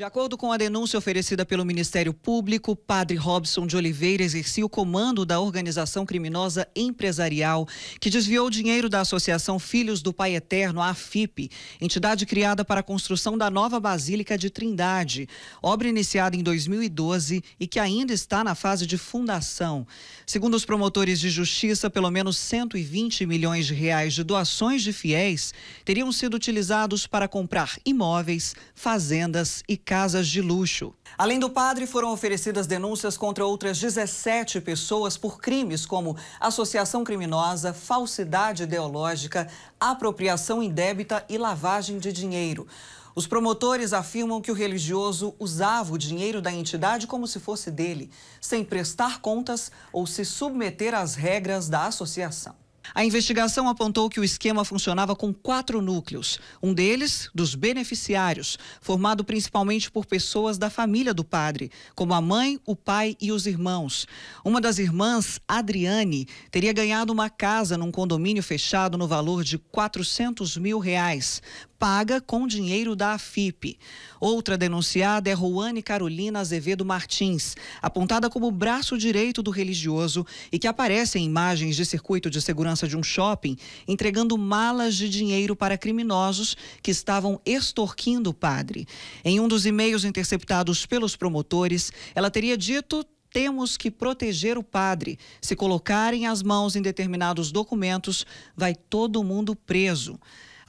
De acordo com a denúncia oferecida pelo Ministério Público, Padre Robson de Oliveira exercia o comando da organização criminosa empresarial que desviou dinheiro da Associação Filhos do Pai Eterno, a AFIP, entidade criada para a construção da nova Basílica de Trindade, obra iniciada em 2012 e que ainda está na fase de fundação. Segundo os promotores de justiça, pelo menos 120 milhões de reais de doações de fiéis teriam sido utilizados para comprar imóveis, fazendas e casas de luxo. Além do padre, foram oferecidas denúncias contra outras 17 pessoas por crimes como associação criminosa, falsidade ideológica, apropriação indébita e lavagem de dinheiro. Os promotores afirmam que o religioso usava o dinheiro da entidade como se fosse dele, sem prestar contas ou se submeter às regras da associação. A investigação apontou que o esquema funcionava com quatro núcleos. Um deles, dos beneficiários, formado principalmente por pessoas da família do padre, como a mãe, o pai e os irmãos. Uma das irmãs, Adriane, teria ganhado uma casa num condomínio fechado no valor de 400 mil reais paga com dinheiro da AFIP. Outra denunciada é Ruane Carolina Azevedo Martins, apontada como braço direito do religioso e que aparece em imagens de circuito de segurança de um shopping entregando malas de dinheiro para criminosos que estavam extorquindo o padre. Em um dos e-mails interceptados pelos promotores, ela teria dito temos que proteger o padre. Se colocarem as mãos em determinados documentos, vai todo mundo preso.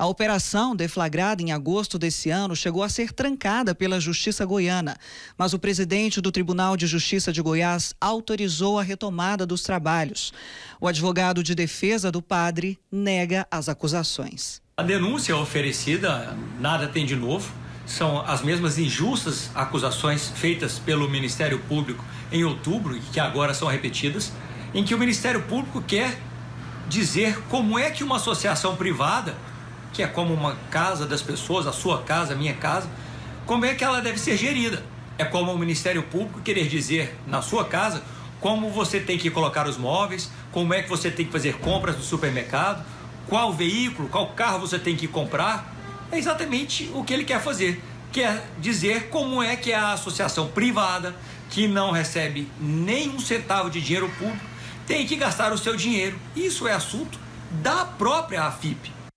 A operação, deflagrada em agosto desse ano, chegou a ser trancada pela Justiça Goiana, mas o presidente do Tribunal de Justiça de Goiás autorizou a retomada dos trabalhos. O advogado de defesa do padre nega as acusações. A denúncia é oferecida nada tem de novo. São as mesmas injustas acusações feitas pelo Ministério Público em outubro e que agora são repetidas, em que o Ministério Público quer dizer como é que uma associação privada que é como uma casa das pessoas, a sua casa, a minha casa, como é que ela deve ser gerida. É como o Ministério Público querer dizer na sua casa como você tem que colocar os móveis, como é que você tem que fazer compras no supermercado, qual veículo, qual carro você tem que comprar. É exatamente o que ele quer fazer. Quer dizer como é que é a associação privada, que não recebe nenhum centavo de dinheiro público, tem que gastar o seu dinheiro. Isso é assunto da própria AFIP.